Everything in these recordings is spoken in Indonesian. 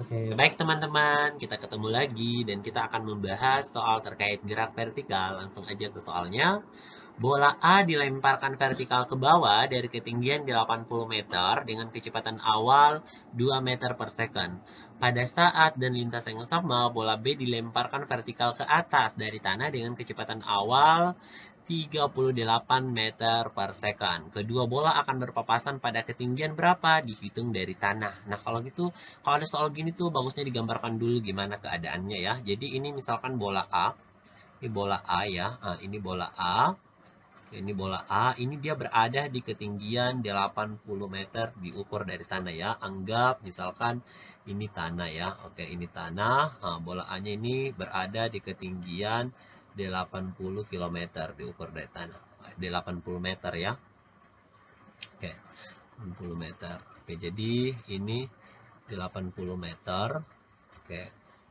Okay. Baik teman-teman, kita ketemu lagi dan kita akan membahas soal terkait gerak vertikal. Langsung aja ke soalnya. Bola A dilemparkan vertikal ke bawah dari ketinggian 80 meter dengan kecepatan awal 2 meter per second. Pada saat dan lintas yang sama, bola B dilemparkan vertikal ke atas dari tanah dengan kecepatan awal 38 meter per second. Kedua bola akan berpapasan pada ketinggian berapa dihitung dari tanah. Nah, kalau gitu, kalau ada soal gini tuh bagusnya digambarkan dulu gimana keadaannya ya. Jadi ini misalkan bola A. Ini bola A ya. Nah, ini bola A. Ini bola A, ini dia berada di ketinggian 80 meter diukur dari tanah ya. Anggap misalkan ini tanah ya. Oke, ini tanah. Nah, bola A-nya ini berada di ketinggian di 80 km diukur dari tanah di 80 meter ya oke 80 meter oke jadi ini di 80 meter oke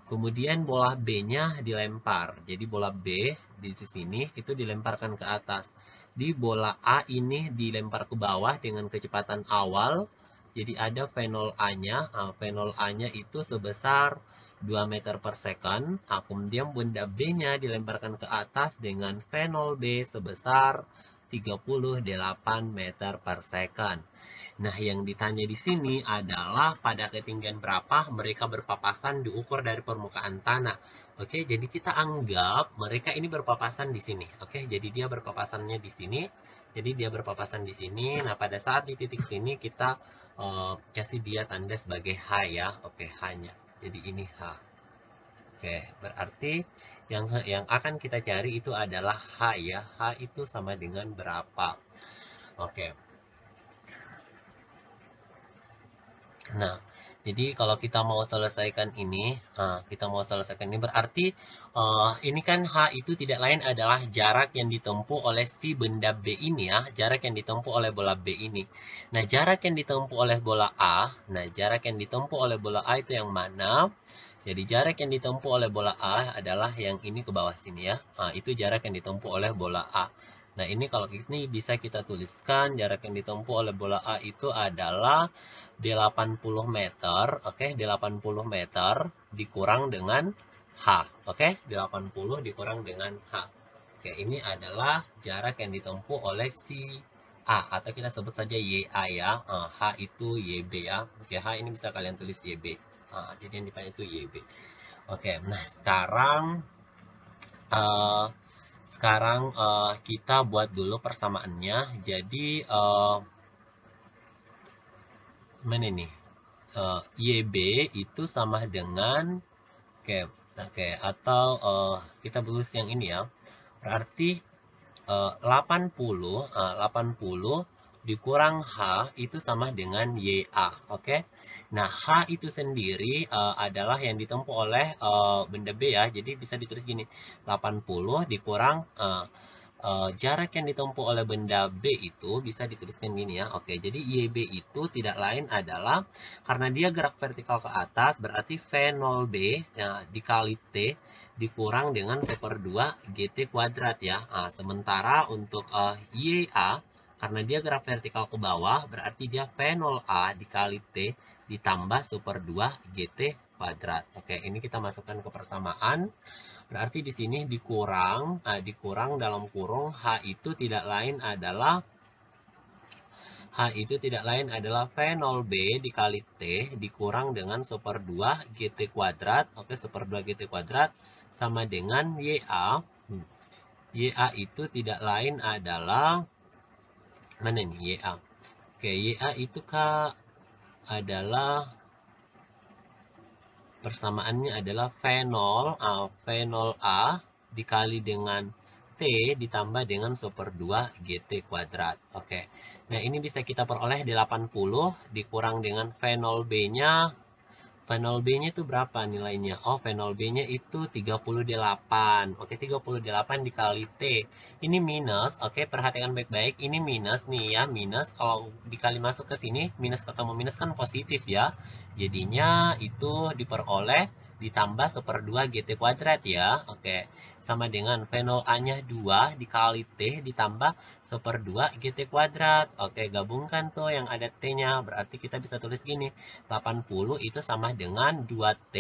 kemudian bola B nya dilempar jadi bola B di sini itu dilemparkan ke atas di bola A ini dilempar ke bawah dengan kecepatan awal jadi ada 0 A-nya, 0 ah, A-nya itu sebesar 2 meter per second. Nah, kemudian benda B-nya dilemparkan ke atas dengan 0 B sebesar 38 meter per second. Nah, yang ditanya di sini adalah pada ketinggian berapa mereka berpapasan diukur dari permukaan tanah. Oke, jadi kita anggap mereka ini berpapasan di sini. Oke, jadi dia berpapasannya di sini. Jadi dia berpapasan di sini. Nah, pada saat di titik sini kita uh, kasih dia tanda sebagai H ya. Oke, hanya. Jadi ini H. Oke, berarti yang yang akan kita cari itu adalah H ya. H itu sama dengan berapa. Oke. Nah, jadi kalau kita mau selesaikan ini, eh, kita mau selesaikan ini berarti eh, ini kan H itu tidak lain adalah jarak yang ditempuh oleh si benda B ini ya, jarak yang ditempuh oleh bola B ini. Nah, jarak yang ditempuh oleh bola A, nah jarak yang ditempuh oleh bola A itu yang mana? Jadi jarak yang ditempuh oleh bola A adalah yang ini ke bawah sini ya. Nah, itu jarak yang ditempuh oleh bola A. Nah, ini kalau ini bisa kita tuliskan jarak yang ditempuh oleh bola A itu adalah 80 meter, oke, okay? 80 meter dikurang dengan H, oke, okay? 80 dikurang dengan H. Oke, okay, ini adalah jarak yang ditempuh oleh si A, atau kita sebut saja YA ya, uh, H itu YB ya, oke, H ini bisa kalian tulis YB, uh, eh, jadi yang ditanya itu YB. Oke, nah sekarang... Uh, sekarang uh, kita buat dulu persamaannya. Jadi uh, mana nih? Uh, eh, YB itu sama dengan oke okay, oke okay, atau uh, kita tulis yang ini ya. Berarti uh, 80 uh, 80 dikurang H itu sama dengan YA, oke? Okay? Nah, H itu sendiri uh, adalah yang ditempuh oleh uh, benda B ya, jadi bisa ditulis gini, 80 dikurang uh, uh, jarak yang ditempuh oleh benda B itu bisa dituliskan gini ya. Oke, jadi YB itu tidak lain adalah karena dia gerak vertikal ke atas berarti V0B ya, dikali T dikurang dengan 1 2 GT kuadrat ya. Nah, sementara untuk uh, YA karena dia gerak vertikal ke bawah, berarti dia V0A dikali T ditambah super 2 GT kuadrat. Oke, ini kita masukkan ke persamaan. Berarti di sini dikurang, nah, dikurang dalam kurung H itu tidak lain adalah H itu tidak lain adalah V0B dikali T dikurang dengan super 2 GT kuadrat. Oke, super 2 GT kuadrat sama dengan YA. YA itu tidak lain adalah mana ini YA oke YA itu kak adalah persamaannya adalah fenol A, fenol A dikali dengan T ditambah dengan super 2 GT kuadrat. Oke, nah ini bisa kita peroleh di 80 dikurang dengan fenol B-nya v 0 B-nya itu berapa nilainya? Oh, v 0 B-nya itu 38. Oke, 38 dikali T. Ini minus, oke, perhatikan baik-baik. Ini minus nih ya, minus. Kalau dikali masuk ke sini, minus ketemu minus kan positif ya. Jadinya itu diperoleh ditambah 2 GT kuadrat ya. Oke, sama dengan V 0 A-nya 2 dikali T ditambah 2 GT kuadrat. Oke, gabungkan tuh yang ada T-nya. Berarti kita bisa tulis gini, 80 itu sama dengan 2T.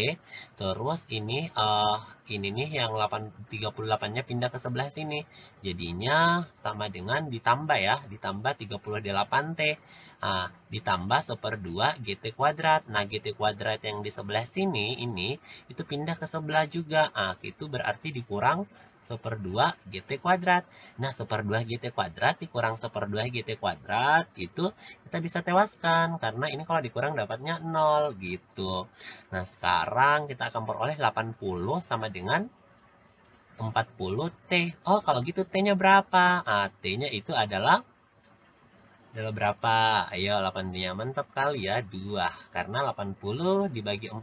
Terus ini, uh, ini nih yang 8, 38-nya pindah ke sebelah sini. Jadinya sama dengan ditambah ya, ditambah 38T. Nah, ditambah 1/2 GT kuadrat. Nah, GT kuadrat yang di sebelah sini ini itu pindah ke sebelah juga. Ah, itu berarti dikurang 1/2 GT kuadrat. Nah, 1/2 GT kuadrat dikurang 1/2 GT kuadrat itu kita bisa tewaskan. Karena ini kalau dikurang dapatnya 0 gitu. Nah, sekarang kita akan peroleh 80 sama dengan 40 T. Oh, kalau gitu T-nya berapa? Ah, T-nya itu adalah adalah berapa? Ayo 8 nya mantap kali ya 2 Karena 80 dibagi 40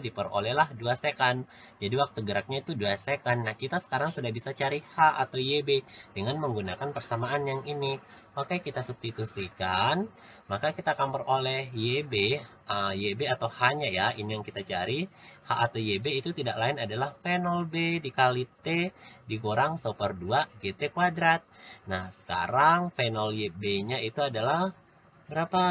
diperolehlah 2 second. Jadi waktu geraknya itu 2 second. Nah kita sekarang sudah bisa cari H atau YB Dengan menggunakan persamaan yang ini Oke kita substitusikan Maka kita akan peroleh YB uh, YB atau H-nya ya Ini yang kita cari H atau YB itu tidak lain adalah V0B dikali T dikurang 1 2 GT kuadrat Nah sekarang V0YB-nya itu adalah berapa?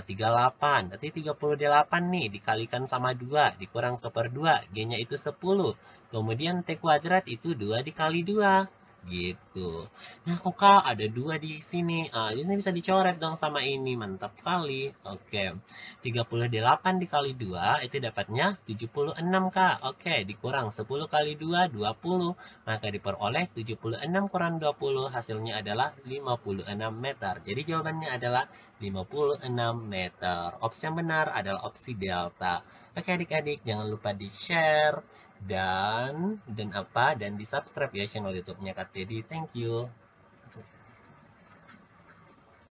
Eh, uh, 38. Berarti 38 nih dikalikan sama 2, dikurang 1 2. G-nya itu 10. Kemudian T kuadrat itu 2 dikali 2 gitu. Nah, kokal ada dua di sini. Uh, di sini bisa dicoret dong sama ini. Mantap kali. Oke. Okay. 38 dikali 2 itu dapatnya 76, Kak. Oke, okay. dikurang 10 kali 2 20. Maka diperoleh 76 kurang 20 hasilnya adalah 56 meter. Jadi jawabannya adalah 56 meter. Opsi yang benar adalah opsi delta. Oke, okay, adik-adik jangan lupa di-share dan dan apa dan di subscribe ya channel YouTube-nya Kak Teddy. Thank you.